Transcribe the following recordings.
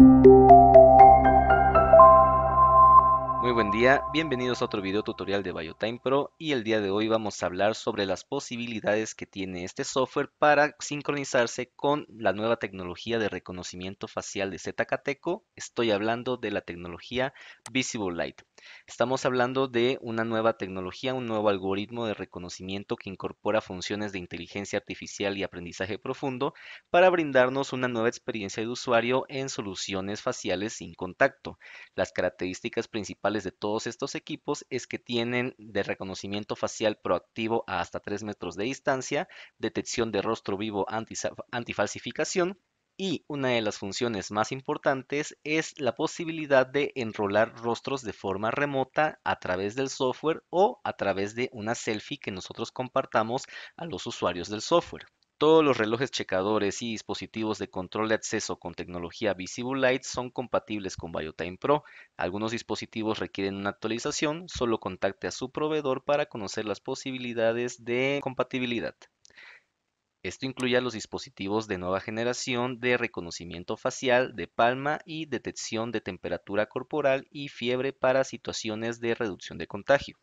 Thank you. Muy buen día, bienvenidos a otro video tutorial de BioTime Pro y el día de hoy vamos a hablar sobre las posibilidades que tiene este software para sincronizarse con la nueva tecnología de reconocimiento facial de ZKTECO, Estoy hablando de la tecnología Visible Light. Estamos hablando de una nueva tecnología, un nuevo algoritmo de reconocimiento que incorpora funciones de inteligencia artificial y aprendizaje profundo para brindarnos una nueva experiencia de usuario en soluciones faciales sin contacto. Las características principales de todos estos equipos es que tienen de reconocimiento facial proactivo a hasta 3 metros de distancia, detección de rostro vivo antifalsificación, y una de las funciones más importantes es la posibilidad de enrolar rostros de forma remota a través del software o a través de una selfie que nosotros compartamos a los usuarios del software todos los relojes checadores y dispositivos de control de acceso con tecnología Visible Light son compatibles con BioTime Pro. Algunos dispositivos requieren una actualización, solo contacte a su proveedor para conocer las posibilidades de compatibilidad. Esto incluye a los dispositivos de nueva generación de reconocimiento facial, de palma y detección de temperatura corporal y fiebre para situaciones de reducción de contagio.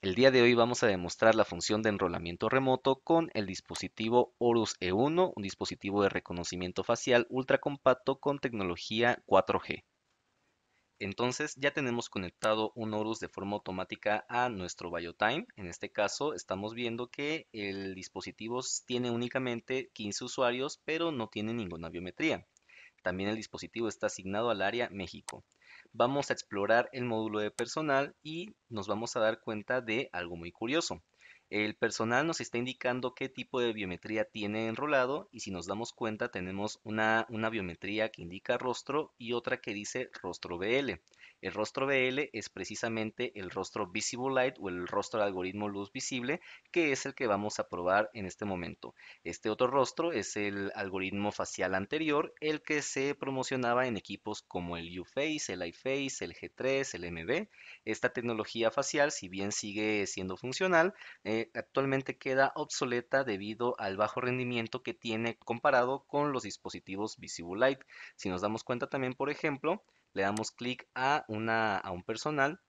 El día de hoy vamos a demostrar la función de enrolamiento remoto con el dispositivo Horus E1, un dispositivo de reconocimiento facial ultracompacto con tecnología 4G. Entonces ya tenemos conectado un Horus de forma automática a nuestro BioTime. En este caso estamos viendo que el dispositivo tiene únicamente 15 usuarios, pero no tiene ninguna biometría. También el dispositivo está asignado al área México vamos a explorar el módulo de personal y nos vamos a dar cuenta de algo muy curioso. El personal nos está indicando qué tipo de biometría tiene enrolado y si nos damos cuenta tenemos una, biometría que indica rostro y otra que dice rostro BL. El rostro BL es precisamente el rostro Visible Light o el rostro algoritmo luz visible que es el que vamos a probar en este momento. Este otro rostro es el algoritmo facial anterior, el que se promocionaba en equipos como el UFace, el iFace, el G3, el MB. Esta tecnología facial, si bien sigue siendo funcional, actualmente queda obsoleta debido al bajo rendimiento que tiene comparado con los dispositivos light Si nos damos cuenta también, por ejemplo, le damos clic a, a un personal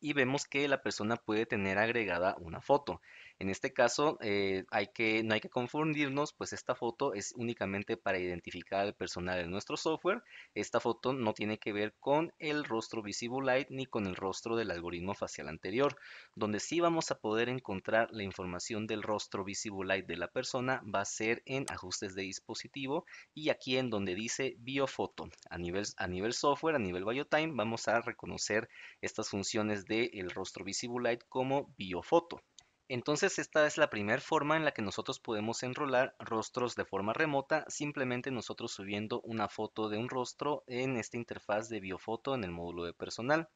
y vemos que la persona puede tener agregada una foto. En este caso, eh, no hay que confundirnos, pues esta foto es únicamente para identificar al personal de nuestro software. Esta foto no tiene que ver con el rostro Visible Light ni con el rostro del algoritmo facial anterior. Donde sí vamos a poder encontrar la información del rostro Visible Light de la persona va a ser en ajustes de dispositivo y aquí en donde dice biofoto. A nivel, software, a nivel BioTime, vamos a reconocer estas funciones del rostro Visible Light como biofoto. Entonces esta es la primera forma en la que nosotros podemos enrolar rostros de forma remota, simplemente nosotros subiendo una foto de un rostro en esta interfaz de biofoto en el módulo de personal.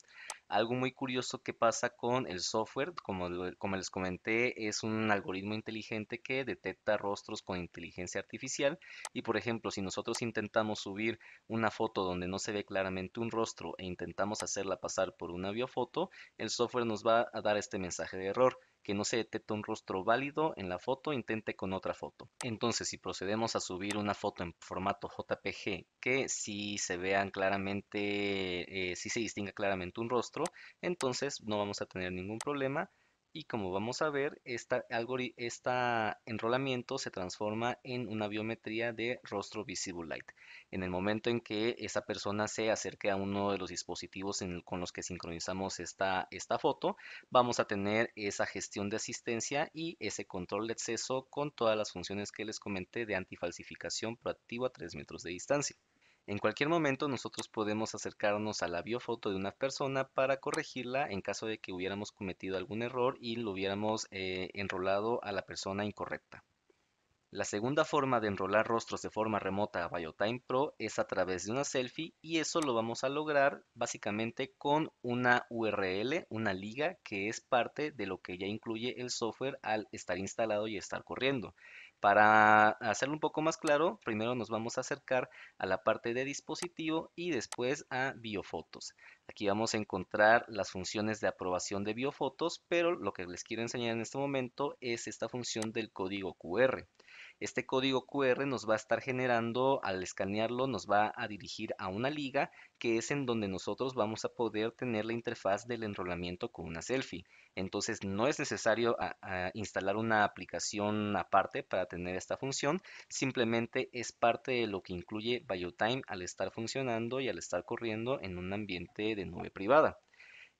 Algo muy curioso que pasa con el software, como, como les comenté, es un algoritmo inteligente que detecta rostros con inteligencia artificial y por ejemplo si nosotros intentamos subir una foto donde no se ve claramente un rostro e intentamos hacerla pasar por una biofoto, el software nos va a dar este mensaje de error que no se detecta un rostro válido en la foto, intente con otra foto. Entonces, si procedemos a subir una foto en formato JPG que si se vean claramente, eh, si se distinga claramente un rostro, entonces no vamos a tener ningún problema y como vamos a ver, este esta enrolamiento se transforma en una biometría de rostro visible light. En el momento en que esa persona se acerque a uno de los dispositivos con los que sincronizamos esta, foto, vamos a tener esa gestión de asistencia y ese control de exceso con todas las funciones que les comenté de antifalsificación proactiva a 3 metros de distancia. En cualquier momento nosotros podemos acercarnos a la biofoto de una persona para corregirla en caso de que hubiéramos cometido algún error y lo hubiéramos eh, enrolado a la persona incorrecta. La segunda forma de enrolar rostros de forma remota a BioTime Pro es a través de una selfie y eso lo vamos a lograr básicamente con una URL, una liga que es parte de lo que ya incluye el software al estar instalado y estar corriendo. Para hacerlo un poco más claro, primero nos vamos a acercar a la parte de dispositivo y después a biofotos. Aquí vamos a encontrar las funciones de aprobación de biofotos, pero lo que les quiero enseñar en este momento es esta función del código QR. Este código QR nos va a estar generando, al escanearlo, nos va a dirigir a una liga que es en donde nosotros vamos a poder tener la interfaz del enrolamiento con una selfie. Entonces no es necesario ah, ah, instalar una aplicación aparte para tener esta función, simplemente es parte de lo que incluye BioTime al estar funcionando y al estar corriendo en un ambiente de nube privada.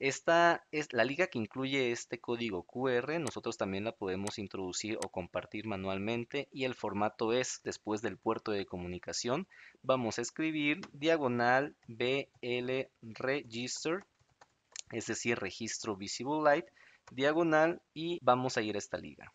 Esta es la liga que incluye este código QR, nosotros también la podemos introducir o compartir manualmente y el formato es después del puerto de comunicación, vamos a escribir diagonal BL register, es decir, registro Visible Light, diagonal y vamos a ir a esta liga.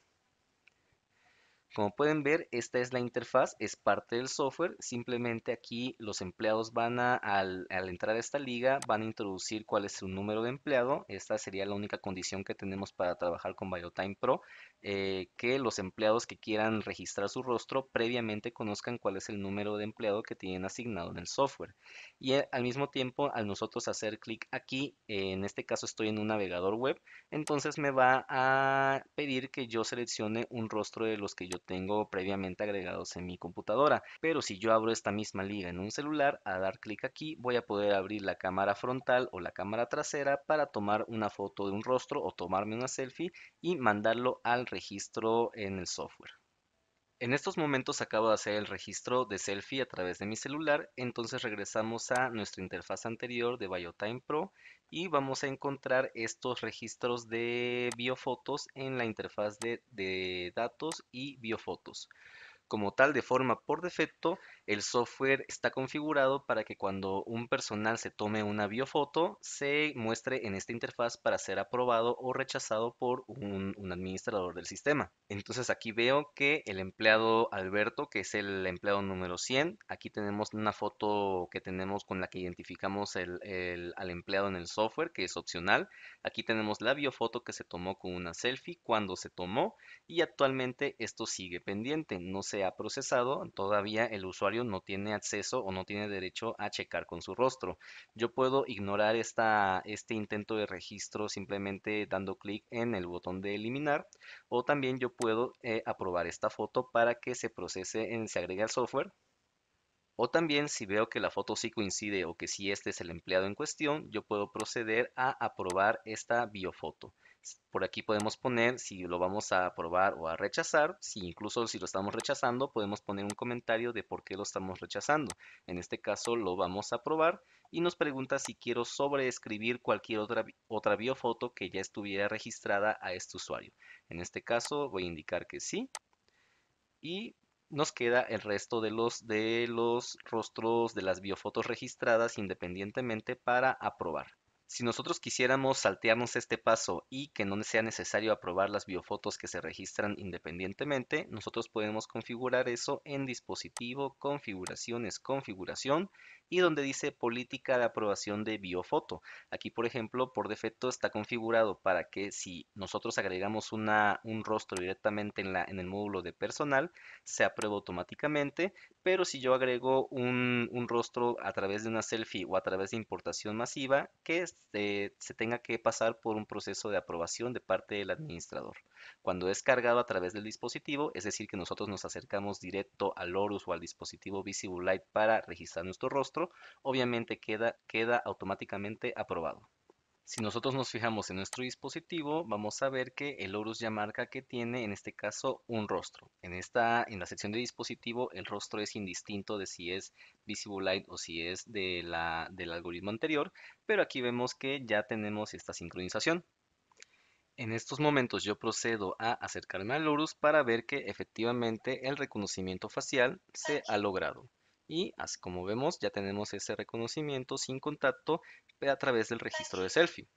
Como pueden ver, esta es la interfaz, es parte del software. Simplemente aquí los empleados van a, al, entrar a esta liga, van a introducir cuál es su número de empleado. Esta sería la única condición que tenemos para trabajar con BioTime Pro, eh, que los empleados que quieran registrar su rostro previamente conozcan cuál es el número de empleado que tienen asignado en el software. Y eh, al mismo tiempo, al nosotros hacer clic aquí, eh, en este caso estoy en un navegador web, entonces me va a pedir que yo seleccione un rostro de los que yo tengo previamente agregados en mi computadora. Pero si yo abro esta misma liga en un celular, a dar clic aquí voy a poder abrir la cámara frontal o la cámara trasera para tomar una foto de un rostro o tomarme una selfie y mandarlo al registro en el software. En estos momentos acabo de hacer el registro de selfie a través de mi celular, entonces regresamos a nuestra interfaz anterior de BioTime Pro y vamos a encontrar estos registros de biofotos en la interfaz de, de datos y biofotos. Como tal, de forma por defecto, el software está configurado para que cuando un personal se tome una biofoto, se muestre en esta interfaz para ser aprobado o rechazado por un, administrador del sistema. Entonces aquí veo que el empleado Alberto, que es el empleado número 100, aquí tenemos una foto que tenemos con la que identificamos al empleado en el software, que es opcional. Aquí tenemos la biofoto que se tomó con una selfie, cuando se tomó y actualmente esto sigue pendiente, no se ha procesado, todavía el usuario no tiene acceso o no tiene derecho a checar con su rostro. Yo puedo ignorar esta, este intento de registro simplemente dando clic en el botón de eliminar o también yo puedo eh, aprobar esta foto para que se procese, en, se agregue al software o también si veo que la foto sí coincide o que si este es el empleado en cuestión, yo puedo proceder a aprobar esta biofoto por aquí podemos poner si lo vamos a aprobar o a rechazar. Si incluso si lo estamos rechazando, podemos poner un comentario de por qué lo estamos rechazando. En este caso lo vamos a aprobar y nos pregunta si quiero sobreescribir cualquier otra, otra biofoto que ya estuviera registrada a este usuario. En este caso voy a indicar que sí. Y nos queda el resto de los, de los rostros de las biofotos registradas independientemente para aprobar. Si nosotros quisiéramos saltearnos este paso y que no sea necesario aprobar las biofotos que se registran independientemente, nosotros podemos configurar eso en dispositivo, configuraciones, configuración y donde dice política de aprobación de biofoto. Aquí, por ejemplo, por defecto está configurado para que si nosotros agregamos una, un rostro directamente en, la, en el módulo de personal, se aprueba automáticamente, pero si yo agrego un, un rostro a través de una selfie o a través de importación masiva, que es este, se tenga que pasar por un proceso de aprobación de parte del administrador. Cuando es cargado a través del dispositivo, es decir, que nosotros nos acercamos directo al Lorus o al dispositivo Visible Light para registrar nuestro rostro, obviamente queda automáticamente aprobado. Si nosotros nos fijamos en nuestro dispositivo, vamos a ver que el Horus ya marca que tiene, en este caso, un rostro. En, esta, en la sección de dispositivo, el rostro es indistinto de si es Visible Light o si es de del algoritmo anterior, pero aquí vemos que ya tenemos esta sincronización. En estos momentos yo procedo a acercarme al Horus para ver que efectivamente el reconocimiento facial se ha logrado y así como vemos ya tenemos ese reconocimiento sin contacto a través del registro de selfie.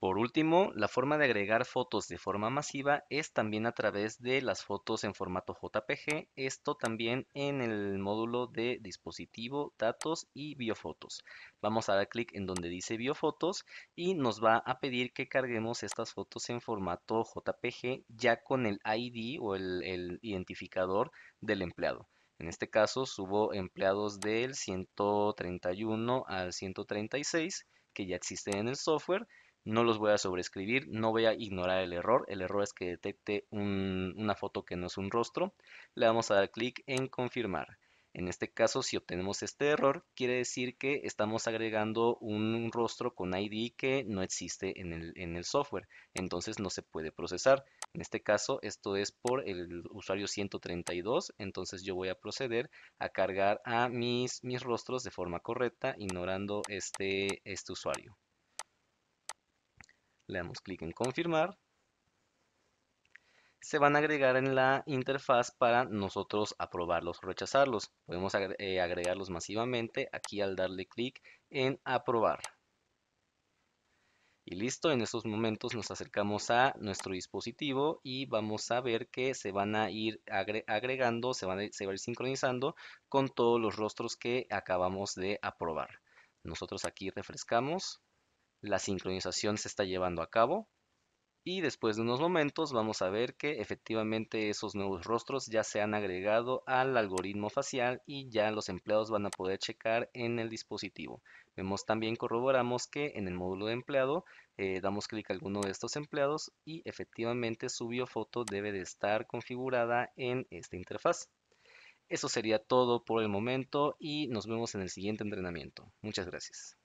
Por último, la forma de agregar fotos de forma masiva es también a través de las fotos en formato JPG, esto también en el módulo de dispositivo, datos y biofotos. Vamos a dar clic en donde dice biofotos y nos va a pedir que carguemos estas fotos en formato JPG ya con el ID o el identificador del empleado. En este caso subo empleados del 131 al 136 que ya existen en el software. No los voy a sobreescribir, no voy a ignorar el error. El error es que detecte una foto que no es un rostro. Le vamos a dar clic en confirmar. En este caso, si obtenemos este error, quiere decir que estamos agregando un rostro con ID que no existe en el, software. Entonces no se puede procesar. En este caso, esto es por el usuario 132. Entonces yo voy a proceder a cargar a mis, mis rostros de forma correcta, ignorando este, este usuario. Le damos clic en confirmar se van a agregar en la interfaz para nosotros aprobarlos o rechazarlos. Podemos eh, agregarlos masivamente aquí al darle clic en aprobar. Y listo, en estos momentos nos acercamos a nuestro dispositivo y vamos a ver que se van a ir agregando, se, van se va a ir sincronizando con todos los rostros que acabamos de aprobar. Nosotros aquí refrescamos, la sincronización se está llevando a cabo, y después de unos momentos vamos a ver que efectivamente esos nuevos rostros ya se han agregado al algoritmo facial y ya los empleados van a poder checar en el dispositivo. Vemos también, corroboramos que en el módulo de empleado eh, damos clic a alguno de estos empleados y efectivamente su biofoto debe de estar configurada en esta interfaz. Eso sería todo por el momento y nos vemos en el siguiente entrenamiento. Muchas gracias.